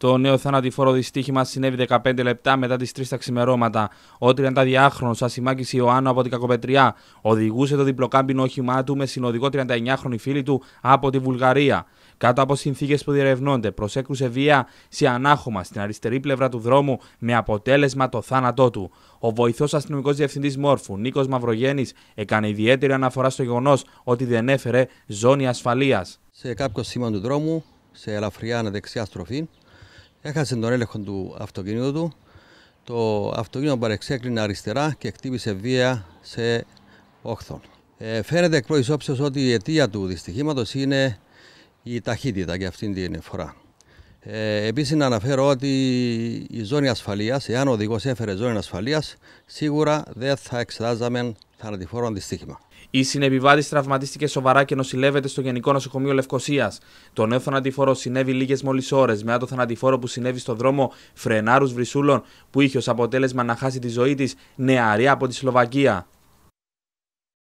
Το νέο θανατηφόρο δυστύχημα συνέβη 15 λεπτά μετά τις 3 τα ξημερώματα. Ο 32χρονο Ασημάκη Ιωάννου από την Κακοπετριά οδηγούσε το διπλοκάμπινο όχημά του με συνοδηγό 39χρονη φίλη του από τη Βουλγαρία. Κάτω από συνθήκες που διερευνώνται, προσέκρουσε βία σε ανάχωμα στην αριστερή πλευρά του δρόμου με αποτέλεσμα το θάνατό του. Ο βοηθός αστυνομικός διευθυντής Μόρφου, Νίκος Μαυρογέννης, έκανε ιδιαίτερη αναφορά στο γεγονός ότι δεν έφερε ζώνη ασφαλείας. Σε κάποιο σήμα του δρόμου, σε ελαφριά δεξιά στροφή, Έχασε τον έλεγχο του αυτοκίνητου του. Το αυτοκίνητο παρεξέκλεινε αριστερά και χτύπησε βία σε όχθον. Ε, φαίνεται εκ πρώτης όψεως ότι η αιτία του δυστυχήματος είναι η ταχύτητα για αυτήν την φορά. Ε, Επίσης, να αναφέρω ότι η ζώνη ασφαλείας, εάν ο οδηγός έφερε ζώνη ασφαλείας, σίγουρα δεν θα εξετάζαμε θανατηφόρο αντιστοίχημα. Η συνεπιβάτη τραυματίστηκε σοβαρά και νοσηλεύεται στο Γενικό Νοσοκομείο Λευκοσίας. Το νέο θανατηφόρο συνέβη λίγες μόλις ώρες μετά το θανατηφόρο που συνέβη στο δρόμο Φρενάρους Βρυσούλων, που είχε ως αποτέλεσμα να χάσει τη ζωή της νεαρή από τη Σλοβακία.